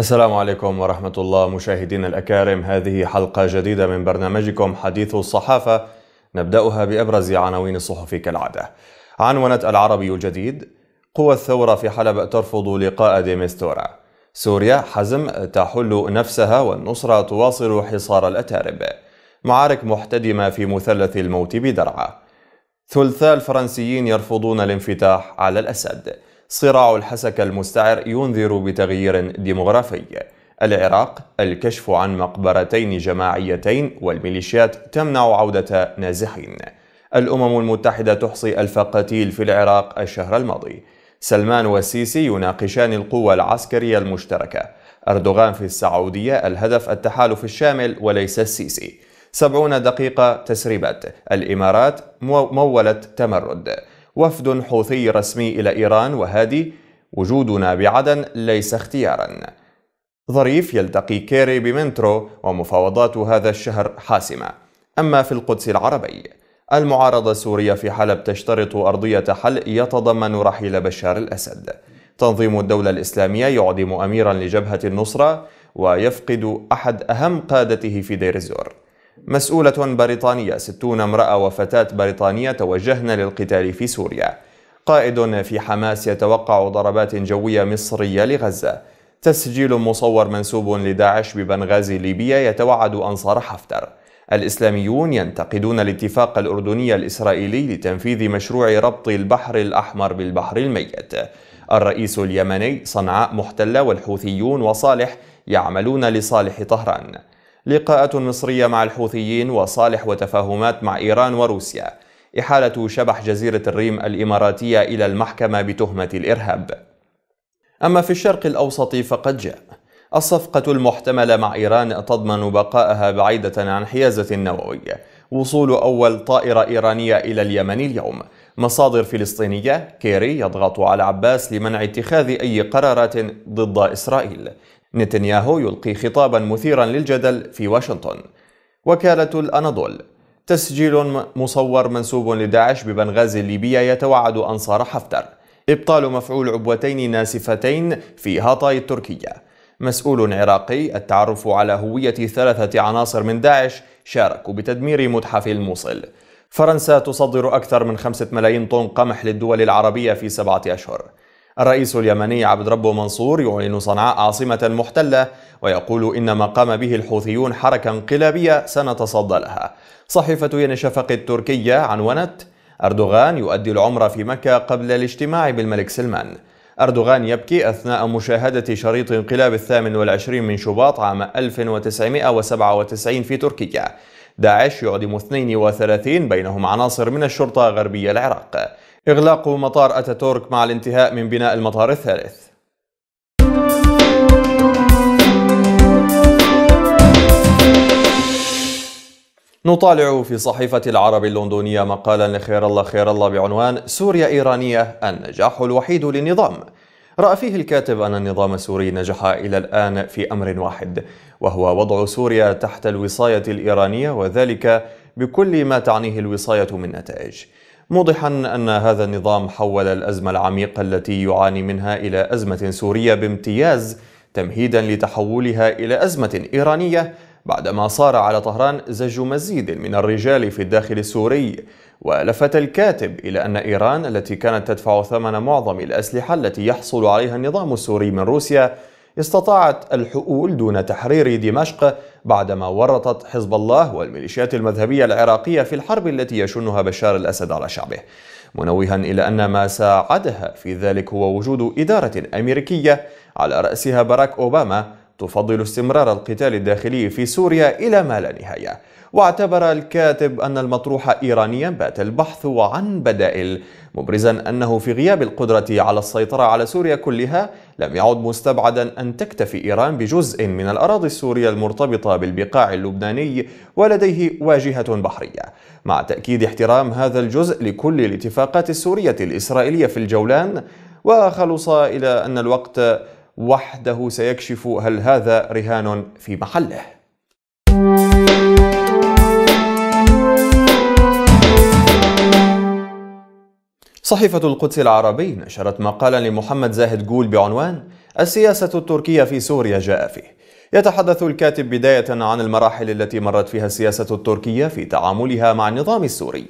السلام عليكم ورحمة الله مشاهدينا الأكارم هذه حلقة جديدة من برنامجكم حديث الصحافة نبدأها بأبرز عناوين الصحف كالعادة عنونت العربي الجديد قوى الثورة في حلب ترفض لقاء ديمستورا سوريا حزم تحل نفسها والنصرة تواصل حصار الأتارب معارك محتدمة في مثلث الموت بدرعة ثلثا الفرنسيين يرفضون الانفتاح على الأسد صراع الحسكة المستعر ينذر بتغيير ديمغرافي العراق الكشف عن مقبرتين جماعيتين والميليشيات تمنع عودة نازحين الأمم المتحدة تحصي ألف قتيل في العراق الشهر الماضي سلمان والسيسي يناقشان القوة العسكرية المشتركة أردوغان في السعودية الهدف التحالف الشامل وليس السيسي سبعون دقيقة تسريبات الإمارات مولت تمرد وفد حوثي رسمي إلى إيران وهادي وجودنا بعدن ليس اختيارا ظريف يلتقي كيري بمنترو ومفاوضات هذا الشهر حاسمة أما في القدس العربي المعارضة السورية في حلب تشترط أرضية حل يتضمن رحيل بشار الأسد تنظيم الدولة الإسلامية يعدم أميرا لجبهة النصرة ويفقد أحد أهم قادته في دير الزور مسؤولة بريطانية ستون امرأة وفتاة بريطانية توجهن للقتال في سوريا قائد في حماس يتوقع ضربات جوية مصرية لغزة تسجيل مصور منسوب لداعش ببنغازي ليبيا يتوعد أنصار حفتر الإسلاميون ينتقدون الاتفاق الأردني الإسرائيلي لتنفيذ مشروع ربط البحر الأحمر بالبحر الميت الرئيس اليمني صنعاء محتلة والحوثيون وصالح يعملون لصالح طهران لقاءات مصرية مع الحوثيين وصالح وتفاهمات مع إيران وروسيا إحالة شبح جزيرة الريم الإماراتية إلى المحكمة بتهمة الإرهاب أما في الشرق الأوسط فقد جاء الصفقة المحتملة مع إيران تضمن بقائها بعيدة عن حيازة النووي وصول أول طائرة إيرانية إلى اليمن اليوم مصادر فلسطينية كيري يضغط على عباس لمنع اتخاذ أي قرارات ضد إسرائيل نتنياهو يلقي خطابا مثيرا للجدل في واشنطن وكالة الأناضول تسجيل مصور منسوب لداعش ببنغازي الليبية يتوعد أنصار حفتر إبطال مفعول عبوتين ناسفتين في هاتاي التركية مسؤول عراقي التعرف على هوية ثلاثة عناصر من داعش شاركوا بتدمير متحف الموصل فرنسا تصدر أكثر من خمسة ملايين طن قمح للدول العربية في سبعة أشهر الرئيس اليمني عبد ربه منصور يعلن صنعاء عاصمة محتلة ويقول إن ما قام به الحوثيون حركة انقلابية سنتصدى لها صحيفة ين شفق التركية عنونت أردوغان يؤدي العمر في مكة قبل الاجتماع بالملك سلمان أردوغان يبكي أثناء مشاهدة شريط انقلاب الثامن والعشرين من شباط عام 1997 في تركيا داعش يعدم 32 بينهم عناصر من الشرطة غربية العراق إغلاق مطار أتاتورك مع الانتهاء من بناء المطار الثالث نطالع في صحيفة العرب اللندنية مقالا لخير الله خير الله بعنوان سوريا إيرانية النجاح الوحيد للنظام رأى فيه الكاتب أن النظام السوري نجح إلى الآن في أمر واحد وهو وضع سوريا تحت الوصاية الإيرانية وذلك بكل ما تعنيه الوصاية من نتائج موضحا أن هذا النظام حول الأزمة العميقة التي يعاني منها إلى أزمة سورية بامتياز تمهيدا لتحولها إلى أزمة إيرانية بعدما صار على طهران زج مزيد من الرجال في الداخل السوري ولفت الكاتب إلى أن إيران التي كانت تدفع ثمن معظم الأسلحة التي يحصل عليها النظام السوري من روسيا استطاعت الحؤول دون تحرير دمشق بعدما ورطت حزب الله والميليشيات المذهبية العراقية في الحرب التي يشنها بشار الأسد على شعبه منوها إلى أن ما ساعدها في ذلك هو وجود إدارة أمريكية على رأسها باراك أوباما تفضل استمرار القتال الداخلي في سوريا إلى ما لا نهاية واعتبر الكاتب أن المطروح إيرانيا بات البحث عن بدائل مبرزا أنه في غياب القدرة على السيطرة على سوريا كلها لم يعد مستبعدا أن تكتفي إيران بجزء من الأراضي السورية المرتبطة بالبقاع اللبناني ولديه واجهة بحرية مع تأكيد احترام هذا الجزء لكل الاتفاقات السورية الإسرائيلية في الجولان وخلص إلى أن الوقت وحده سيكشف هل هذا رهان في محله صحيفة القدس العربي نشرت مقالا لمحمد زاهد جول بعنوان السياسة التركية في سوريا جاء فيه يتحدث الكاتب بداية عن المراحل التي مرت فيها السياسة التركية في تعاملها مع النظام السوري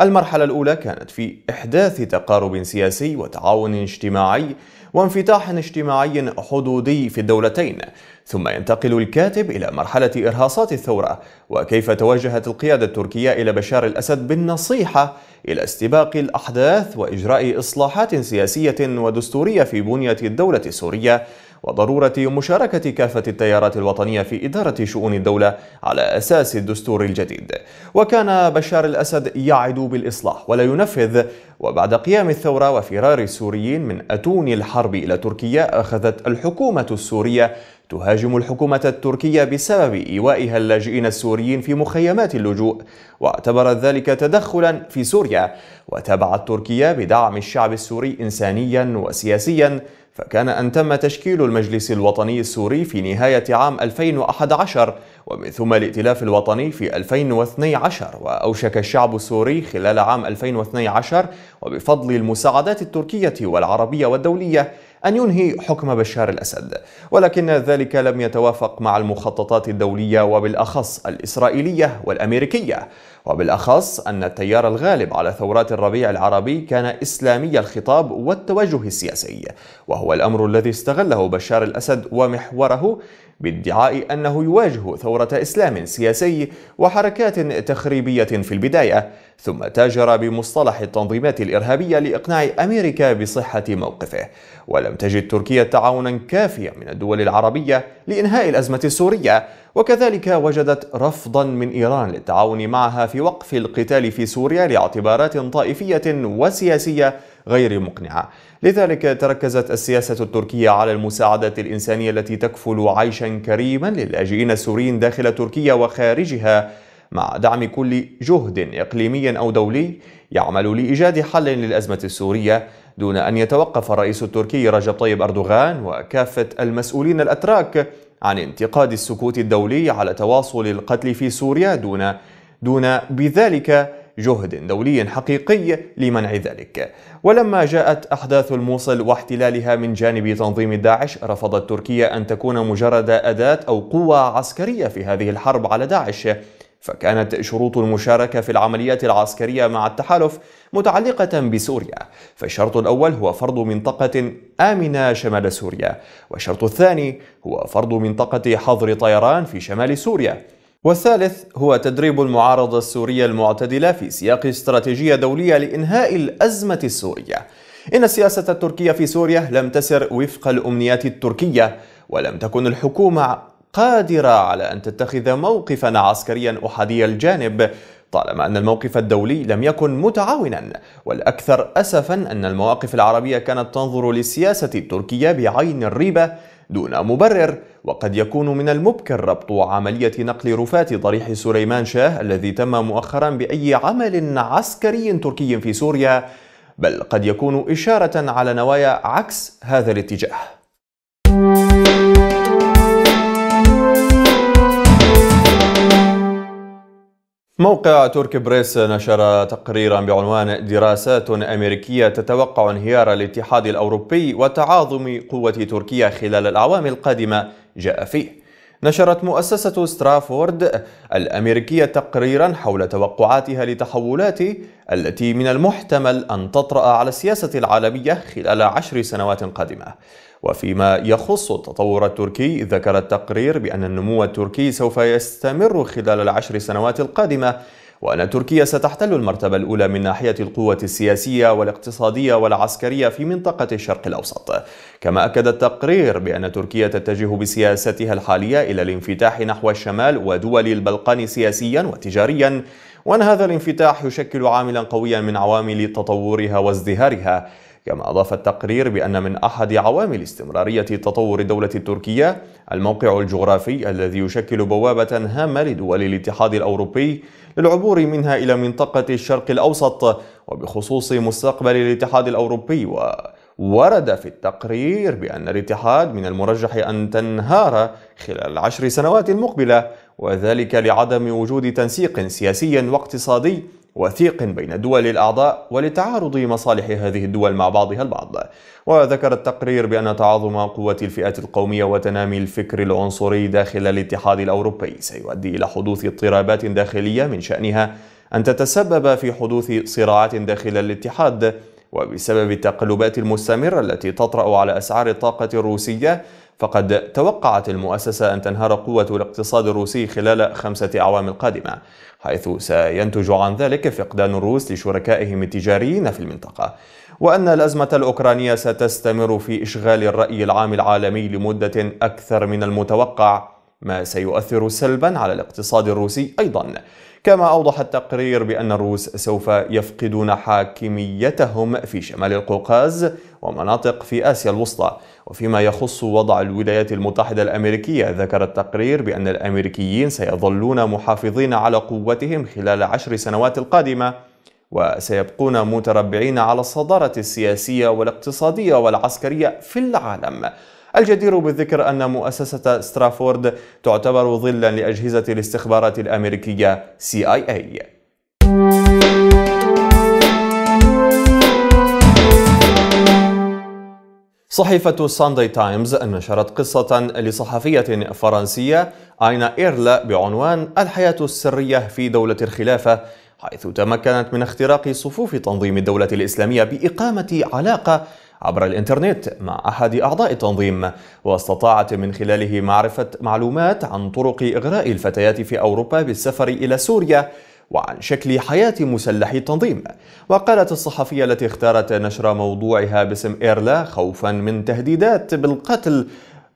المرحلة الأولى كانت في إحداث تقارب سياسي وتعاون اجتماعي وانفتاح اجتماعي حدودي في الدولتين ثم ينتقل الكاتب إلى مرحلة إرهاصات الثورة وكيف توجهت القيادة التركية إلى بشار الأسد بالنصيحة إلى استباق الأحداث وإجراء إصلاحات سياسية ودستورية في بنية الدولة السورية وضرورة مشاركة كافة التيارات الوطنية في إدارة شؤون الدولة على أساس الدستور الجديد وكان بشار الأسد يعد بالإصلاح ولا ينفذ وبعد قيام الثورة وفرار السوريين من أتون الحرب إلى تركيا أخذت الحكومة السورية تهاجم الحكومة التركية بسبب إيوائها اللاجئين السوريين في مخيمات اللجوء واعتبرت ذلك تدخلا في سوريا وتابعت تركيا بدعم الشعب السوري إنسانيا وسياسيا فكان أن تم تشكيل المجلس الوطني السوري في نهاية عام 2011 ومن ثم الائتلاف الوطني في 2012 وأوشك الشعب السوري خلال عام 2012 وبفضل المساعدات التركية والعربية والدولية أن ينهي حكم بشار الأسد ولكن ذلك لم يتوافق مع المخططات الدولية وبالأخص الإسرائيلية والأمريكية وبالأخص أن التيار الغالب على ثورات الربيع العربي كان إسلامي الخطاب والتوجه السياسي وهو الأمر الذي استغله بشار الأسد ومحوره بادعاء أنه يواجه ثورة إسلام سياسي وحركات تخريبية في البداية ثم تاجر بمصطلح التنظيمات الإرهابية لإقناع أمريكا بصحة موقفه ولم تجد تركيا تعاونا كافيا من الدول العربية لإنهاء الأزمة السورية وكذلك وجدت رفضا من إيران للتعاون معها في وقف القتال في سوريا لاعتبارات طائفية وسياسية غير مقنعة لذلك تركزت السياسة التركية على المساعدة الإنسانية التي تكفل عيشا كريما للاجئين السوريين داخل تركيا وخارجها مع دعم كل جهد إقليمي أو دولي يعمل لإيجاد حل للأزمة السورية دون أن يتوقف الرئيس التركي رجب طيب أردوغان وكافة المسؤولين الأتراك عن انتقاد السكوت الدولي على تواصل القتل في سوريا دون دون بذلك جهد دولي حقيقي لمنع ذلك ولما جاءت أحداث الموصل واحتلالها من جانب تنظيم داعش رفضت تركيا أن تكون مجرد أداة أو قوة عسكرية في هذه الحرب على داعش فكانت شروط المشاركة في العمليات العسكرية مع التحالف متعلقة بسوريا فالشرط الأول هو فرض منطقة آمنة شمال سوريا والشرط الثاني هو فرض منطقة حظر طيران في شمال سوريا والثالث هو تدريب المعارضة السورية المعتدلة في سياق استراتيجية دولية لإنهاء الأزمة السورية إن السياسة التركية في سوريا لم تسر وفق الأمنيات التركية ولم تكن الحكومة قادرة على أن تتخذ موقفا عسكريا أحادي الجانب طالما أن الموقف الدولي لم يكن متعاونا والأكثر أسفا أن المواقف العربية كانت تنظر للسياسة التركية بعين الريبة دون مبرر وقد يكون من المبكر ربط عملية نقل رفات ضريح سليمان شاه الذي تم مؤخرا بأي عمل عسكري تركي في سوريا بل قد يكون إشارة على نوايا عكس هذا الاتجاه موقع تركي بريس نشر تقريرا بعنوان دراسات أمريكية تتوقع انهيار الاتحاد الأوروبي وتعاظم قوة تركيا خلال الأعوام القادمة جاء فيه نشرت مؤسسة سترافورد الأمريكية تقريرا حول توقعاتها لتحولات التي من المحتمل أن تطرأ على السياسة العالمية خلال عشر سنوات قادمة وفيما يخص التطور التركي ذكر التقرير بأن النمو التركي سوف يستمر خلال العشر سنوات القادمة وأن تركيا ستحتل المرتبة الأولى من ناحية القوة السياسية والاقتصادية والعسكرية في منطقة الشرق الأوسط كما أكد التقرير بأن تركيا تتجه بسياستها الحالية إلى الانفتاح نحو الشمال ودول البلقان سياسيا وتجاريا وأن هذا الانفتاح يشكل عاملا قويا من عوامل تطورها وازدهارها كما أضاف التقرير بأن من أحد عوامل استمرارية تطور الدولة التركية الموقع الجغرافي الذي يشكل بوابة هامة لدول الاتحاد الأوروبي للعبور منها إلى منطقة الشرق الأوسط وبخصوص مستقبل الاتحاد الأوروبي و ورد في التقرير بأن الاتحاد من المرجح أن تنهار خلال العشر سنوات المقبلة وذلك لعدم وجود تنسيق سياسي واقتصادي وثيق بين الدول الأعضاء ولتعارض مصالح هذه الدول مع بعضها البعض وذكر التقرير بأن تعاظم قوة الفئات القومية وتنامي الفكر العنصري داخل الاتحاد الأوروبي سيؤدي إلى حدوث اضطرابات داخلية من شأنها أن تتسبب في حدوث صراعات داخل الاتحاد وبسبب التقلبات المستمرة التي تطرأ على أسعار الطاقة الروسية فقد توقعت المؤسسة أن تنهار قوة الاقتصاد الروسي خلال خمسة أعوام القادمة حيث سينتج عن ذلك فقدان الروس لشركائهم التجاريين في المنطقة وأن الأزمة الأوكرانية ستستمر في إشغال الرأي العام العالمي لمدة أكثر من المتوقع ما سيؤثر سلبا على الاقتصاد الروسي أيضا كما أوضح التقرير بأن الروس سوف يفقدون حاكميتهم في شمال القوقاز ومناطق في آسيا الوسطى وفيما يخص وضع الولايات المتحدة الأمريكية ذكر التقرير بأن الأمريكيين سيظلون محافظين على قوتهم خلال عشر سنوات القادمة وسيبقون متربعين على الصدارة السياسية والاقتصادية والعسكرية في العالم الجدير بالذكر أن مؤسسة سترافورد تعتبر ظلا لأجهزة الاستخبارات الأمريكية CIA صحيفة ساندي تايمز نشرت قصة لصحفية فرنسية آينا إيرلا بعنوان الحياة السرية في دولة الخلافة حيث تمكنت من اختراق صفوف تنظيم الدولة الإسلامية بإقامة علاقة عبر الإنترنت مع أحد أعضاء التنظيم واستطاعت من خلاله معرفة معلومات عن طرق إغراء الفتيات في أوروبا بالسفر إلى سوريا وعن شكل حياة مسلحي التنظيم وقالت الصحفية التي اختارت نشر موضوعها باسم إيرلا خوفا من تهديدات بالقتل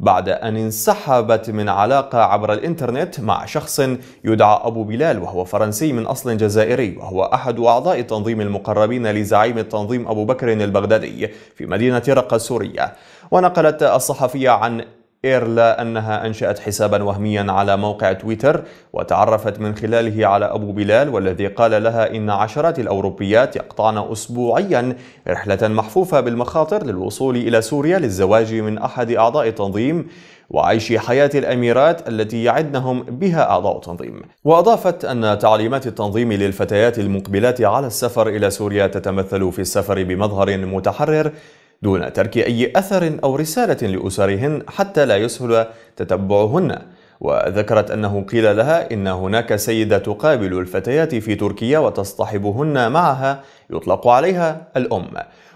بعد أن انسحبت من علاقة عبر الإنترنت مع شخص يدعى أبو بلال وهو فرنسي من أصل جزائري وهو أحد أعضاء تنظيم المقربين لزعيم التنظيم أبو بكر البغدادي في مدينة رقة سوريا ونقلت الصحفية عن إيرلا أنها أنشأت حسابا وهميا على موقع تويتر وتعرفت من خلاله على أبو بلال والذي قال لها إن عشرات الأوروبيات يقطعن أسبوعيا رحلة محفوفة بالمخاطر للوصول إلى سوريا للزواج من أحد أعضاء التنظيم وعيش حياة الأميرات التي يعدنهم بها أعضاء التنظيم وأضافت أن تعليمات التنظيم للفتيات المقبلات على السفر إلى سوريا تتمثل في السفر بمظهر متحرر دون ترك أي أثر أو رسالة لأسرهن حتى لا يسهل تتبعهن وذكرت أنه قيل لها إن هناك سيدة تقابل الفتيات في تركيا وتصطحبهن معها يطلق عليها الأم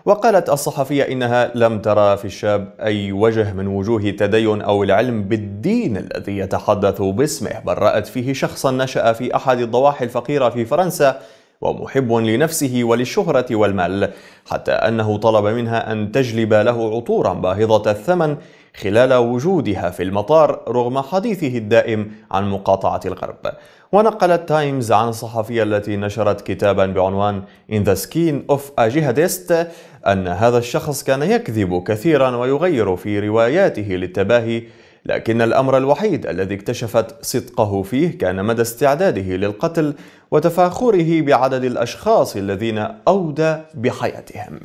وقالت الصحفية إنها لم ترى في الشاب أي وجه من وجوه التدين أو العلم بالدين الذي يتحدث باسمه بل رأت فيه شخصا نشأ في أحد الضواحي الفقيرة في فرنسا ومحب لنفسه وللشهرة والمال حتى أنه طلب منها أن تجلب له عطورا باهظة الثمن خلال وجودها في المطار رغم حديثه الدائم عن مقاطعة الغرب ونقلت تايمز عن الصحفية التي نشرت كتابا بعنوان In the Skin of a Jihadist أن هذا الشخص كان يكذب كثيرا ويغير في رواياته للتباهي لكن الأمر الوحيد الذي اكتشفت صدقه فيه كان مدى استعداده للقتل وتفاخره بعدد الأشخاص الذين أودى بحياتهم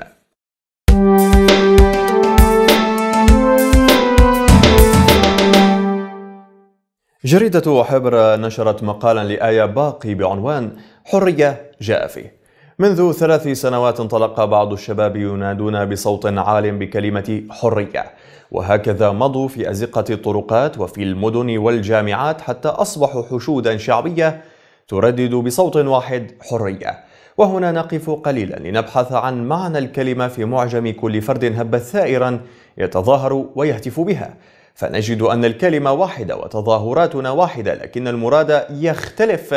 جريدة حبر نشرت مقالا لآية باقي بعنوان حرية جاء فيه منذ ثلاث سنوات انطلق بعض الشباب ينادون بصوت عال بكلمة حرية وهكذا مضوا في أزقة الطرقات وفي المدن والجامعات حتى أصبحوا حشودا شعبية تردد بصوت واحد حرية وهنا نقف قليلا لنبحث عن معنى الكلمة في معجم كل فرد هب ثائرا يتظاهر ويهتف بها فنجد أن الكلمة واحدة وتظاهراتنا واحدة لكن المراد يختلف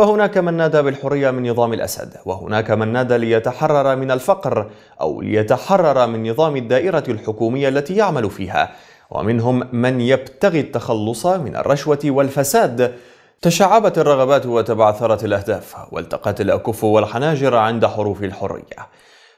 فهناك من نادى بالحرية من نظام الأسد وهناك من نادى ليتحرر من الفقر أو ليتحرر من نظام الدائرة الحكومية التي يعمل فيها ومنهم من يبتغي التخلص من الرشوة والفساد تشعبت الرغبات وتبعثرت الأهداف والتقت الأكف والحناجر عند حروف الحرية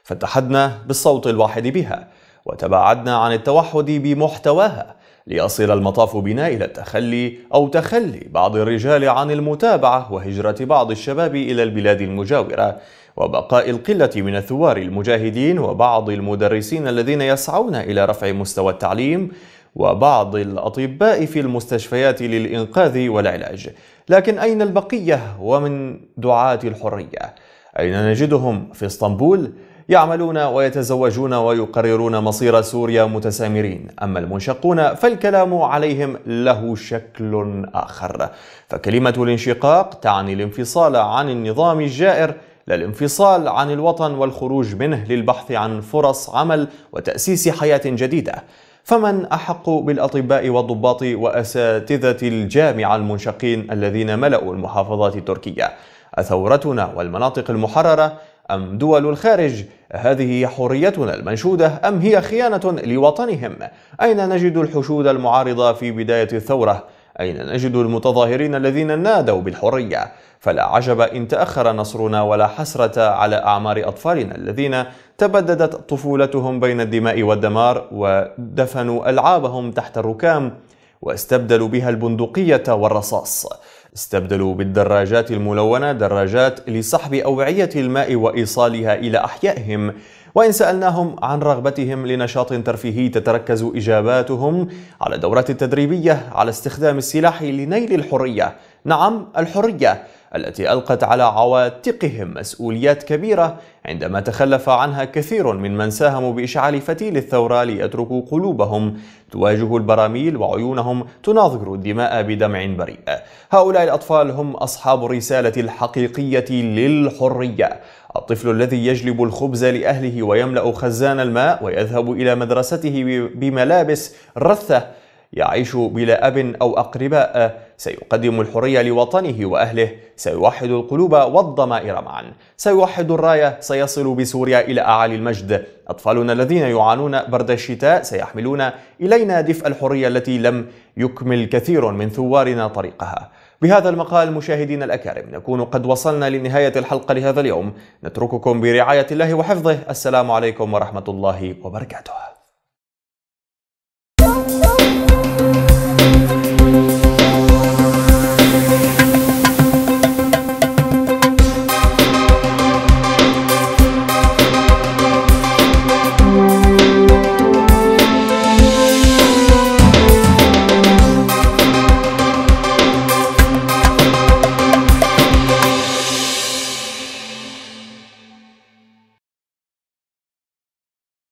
فاتحدنا بالصوت الواحد بها وتباعدنا عن التوحد بمحتواها ليصل المطاف بنا إلى التخلي أو تخلي بعض الرجال عن المتابعة وهجرة بعض الشباب إلى البلاد المجاورة وبقاء القلة من الثوار المجاهدين وبعض المدرسين الذين يسعون إلى رفع مستوى التعليم وبعض الأطباء في المستشفيات للإنقاذ والعلاج لكن أين البقية ومن دعاة الحرية؟ أين نجدهم في اسطنبول؟ يعملون ويتزوجون ويقررون مصير سوريا متسامرين أما المنشقون فالكلام عليهم له شكل آخر فكلمة الانشقاق تعني الانفصال عن النظام الجائر للانفصال عن الوطن والخروج منه للبحث عن فرص عمل وتأسيس حياة جديدة فمن أحق بالأطباء والضباط وأساتذة الجامعة المنشقين الذين ملأوا المحافظات التركية؟ أثورتنا والمناطق المحررة أم دول الخارج هذه حريتنا المنشودة أم هي خيانة لوطنهم؟ أين نجد الحشود المعارضة في بداية الثورة؟ أين نجد المتظاهرين الذين نادوا بالحرية؟ فلا عجب إن تأخر نصرنا ولا حسرة على أعمار أطفالنا الذين تبددت طفولتهم بين الدماء والدمار ودفنوا ألعابهم تحت الركام واستبدلوا بها البندقية والرصاص استبدلوا بالدراجات الملونة دراجات لسحب أوعية الماء وإيصالها إلى أحيائهم وإن سألناهم عن رغبتهم لنشاط ترفيهي تتركز إجاباتهم على الدورات التدريبية على استخدام السلاح لنيل الحرية نعم الحرية التي ألقت على عواتقهم مسؤوليات كبيرة عندما تخلف عنها كثير من من ساهموا بإشعال فتيل الثورة ليتركوا قلوبهم تواجه البراميل وعيونهم تناظر الدماء بدمع بريء هؤلاء الأطفال هم أصحاب الرسالة الحقيقية للحرية الطفل الذي يجلب الخبز لأهله ويملأ خزان الماء ويذهب إلى مدرسته بملابس رثة يعيش بلا أب أو أقرباء سيقدم الحرية لوطنه وأهله سيوحد القلوب والضمائر معا سيوحد الراية سيصل بسوريا إلى أعالي المجد أطفالنا الذين يعانون برد الشتاء سيحملون إلينا دفء الحرية التي لم يكمل كثير من ثوارنا طريقها بهذا المقال مشاهدينا الأكارم نكون قد وصلنا لنهاية الحلقة لهذا اليوم نترككم برعاية الله وحفظه السلام عليكم ورحمة الله وبركاته